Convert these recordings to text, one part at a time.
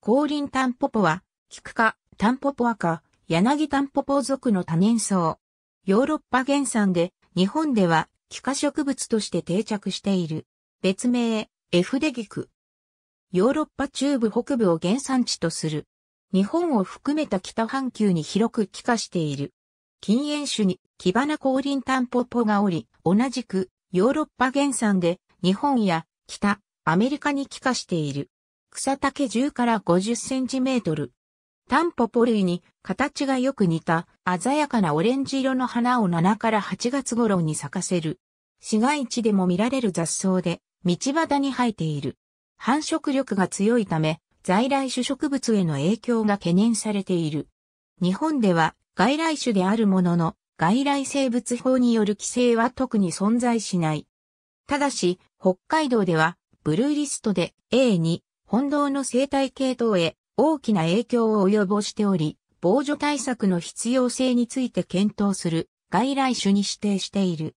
降臨タンポポは、菊科、タンポポ赤、柳タンポポ属の多年草。ヨーロッパ原産で、日本では、菊科植物として定着している。別名、エフデギク。ヨーロッパ中部北部を原産地とする。日本を含めた北半球に広く気化している。禁煙種に、キバナ降臨タンポポがおり、同じく、ヨーロッパ原産で、日本や北、アメリカに気化している。草丈10から50センチメートル。タンポポ類に形がよく似た鮮やかなオレンジ色の花を7から8月頃に咲かせる。市街地でも見られる雑草で道端に生えている。繁殖力が強いため在来種植物への影響が懸念されている。日本では外来種であるものの外来生物法による規制は特に存在しない。ただし、北海道ではブルーリストで a に本堂の生態系統へ大きな影響を及ぼしており、防除対策の必要性について検討する外来種に指定している。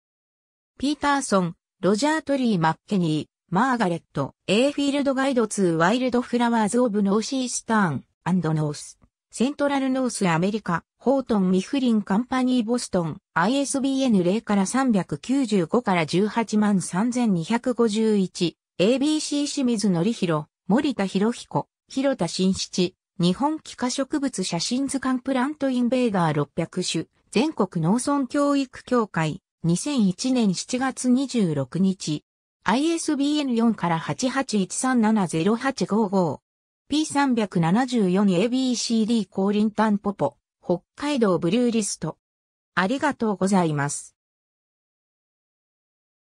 ピーターソン、ロジャー・トリー・マッケニー、マーガレット、エイフィールドガイド2ワイルドフラワーズ・オブ・ノーシースターン、アンド・ノース、セントラル・ノース・アメリカ、ホートン・ミフリン・カンパニー・ボストン、ISBN 0から395から18万3251、ABC 清水則弘、森田博彦、広田新七、日本幾何植物写真図鑑プラントインベーダー600種、全国農村教育協会、2001年7月26日、ISBN 4から8813708555、P374ABCD 降臨タンポポ、北海道ブルーリスト。ありがとうございます。